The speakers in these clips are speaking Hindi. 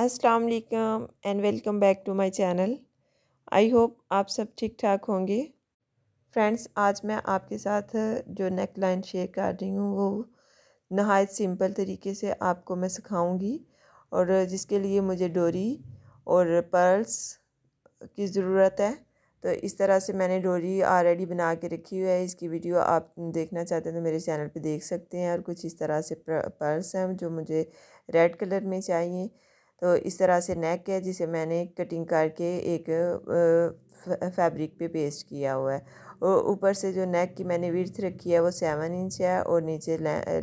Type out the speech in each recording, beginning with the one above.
अस्सलाम वालेकुम and welcome back to my channel I hope आप सब ठीक ठाक होंगे फ्रेंड्स आज मैं आपके साथ जो नेक लाइन शेयर कर रही हूँ वो नहायत सिंपल तरीके से आपको मैं सिखाऊंगी और जिसके लिए मुझे डोरी और पर्ल्स की ज़रूरत है तो इस तरह से मैंने डोरी ऑलरेडी बना के रखी हुई है इसकी वीडियो आप देखना चाहते हैं तो मेरे चैनल पे देख सकते हैं और कुछ इस तरह से पर्स हैं जो मुझे रेड कलर में चाहिए तो इस तरह से नेक है जिसे मैंने कटिंग करके एक फैब्रिक पे पेस्ट किया हुआ है और ऊपर से जो नेक की मैंने विर्थ रखी है वो सेवन इंच है और नीचे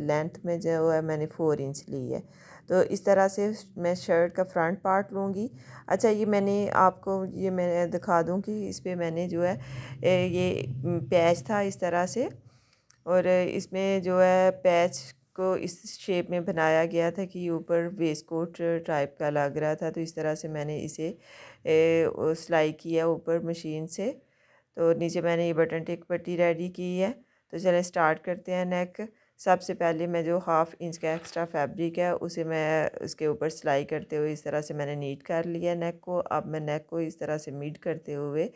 लेंथ में जो है मैंने फ़ोर इंच ली है तो इस तरह से मैं शर्ट का फ्रंट पार्ट लूँगी अच्छा ये मैंने आपको ये मैं दिखा दूँ कि इस पर मैंने जो है ये पैच था इस तरह से और इसमें जो है पैच इसको इस शेप में बनाया गया था कि ऊपर वेस्ट कोट टाइप का लग रहा था तो इस तरह से मैंने इसे सिलाई किया ऊपर मशीन से तो नीचे मैंने ये बटन टेक पट्टी रेडी की है तो चलें स्टार्ट करते हैं नेक सबसे पहले मैं जो हाफ़ इंच का एक्स्ट्रा फैब्रिक है उसे मैं उसके ऊपर सिलाई करते हुए इस तरह से मैंने नीट कर लिया नेक को अब मैं नेक को इस तरह से मीट करते हुए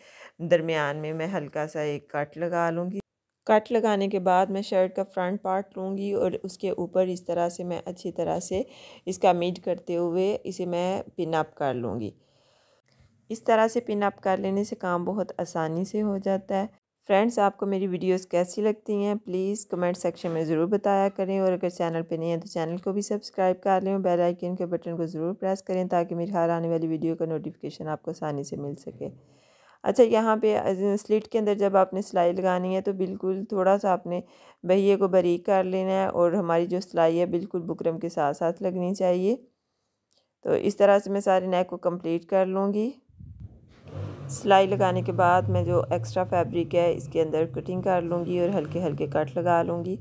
दरमियान में मैं हल्का सा एक कट लगा लूँगी कट लगाने के बाद मैं शर्ट का फ्रंट पार्ट लूँगी और उसके ऊपर इस तरह से मैं अच्छी तरह से इसका मीट करते हुए इसे मैं पिन अप कर लूँगी इस तरह से पिन अप कर लेने से काम बहुत आसानी से हो जाता है फ्रेंड्स आपको मेरी वीडियोस कैसी लगती हैं प्लीज़ कमेंट सेक्शन में ज़रूर बताया करें और अगर चैनल पर नहीं है तो चैनल को भी सब्सक्राइब कर लें और बेल आइकन के बटन को ज़रूर प्रेस करें ताकि मेरी हर आने वाली वीडियो का नोटिफिकेशन आपको आसानी से मिल सके अच्छा यहाँ पे स्लिट के अंदर जब आपने सिलाई लगानी है तो बिल्कुल थोड़ा सा आपने बहिए को बारीक कर लेना है और हमारी जो सिलाई है बिल्कुल बुकरम के साथ साथ लगनी चाहिए तो इस तरह से मैं सारे नेक को कंप्लीट कर लूँगी सिलाई लगाने के बाद मैं जो एक्स्ट्रा फैब्रिक है इसके अंदर कटिंग कर लूँगी और हल्के हल्के कट लगा लूँगी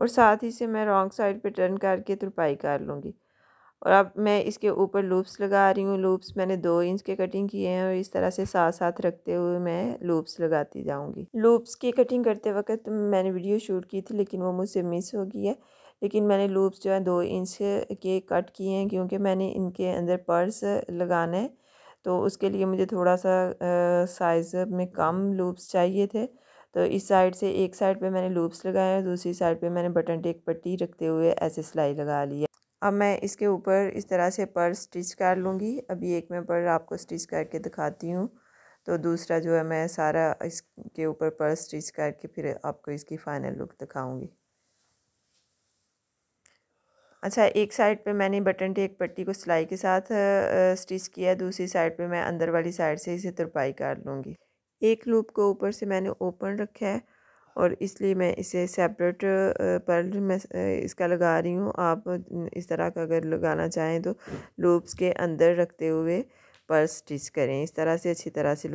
और साथ ही से मैं रॉन्ग साइड पर टर्न करके तुरपाई कर लूँगी और अब मैं इसके ऊपर लूप्स लगा रही हूँ लूप्स मैंने दो इंच के कटिंग किए हैं और इस तरह से साथ साथ रखते हुए मैं लूप्स लगाती जाऊँगी लूप्स की कटिंग करते वक्त मैंने वीडियो शूट की थी लेकिन वो मुझसे मिस हो गई है लेकिन मैंने लूप्स जो है दो इंच के कट किए हैं क्योंकि मैंने इनके अंदर पर्स लगाना है तो उसके लिए मुझे थोड़ा सा साइज़ में कम लूप्स चाहिए थे तो इस साइड से एक साइड पे मैंने लूप्स लगाए और दूसरी साइड पे मैंने बटन टेक पट्टी रखते हुए ऐसे सिलाई लगा लिया अब मैं इसके ऊपर इस तरह से पर्स स्टिच कर लूँगी अभी एक में पर आपको स्टिच करके दिखाती हूँ तो दूसरा जो है मैं सारा इसके ऊपर पर्स स्टिच करके फिर आपको इसकी फ़ाइनल लुक दिखाऊँगी अच्छा एक साइड पे मैंने बटन टेक पट्टी को सिलाई के साथ स्टिच किया दूसरी साइड पे मैं अंदर वाली साइड से इसे तुरपाई कर लूँगी एक लूप को ऊपर से मैंने ओपन रखा है और इसलिए मैं इसे सेपरेट पर मैं इसका लगा रही हूँ आप इस तरह का अगर लगाना चाहें तो लूप्स के अंदर रखते हुए पर्स स्टिच करें इस तरह से अच्छी तरह से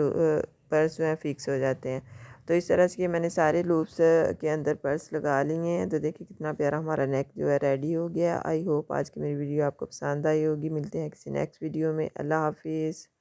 पर्स जो हैं फिक्स हो जाते हैं तो इस तरह से मैंने सारे लूप्स के अंदर पर्स लगा लिए हैं तो देखिए कितना प्यारा हमारा नेक जो है रेडी हो गया आई होप आज की मेरी वीडियो आपको पसंद आई होगी मिलते हैं किसी नेक्स्ट वीडियो में अल्लाह हाफिज़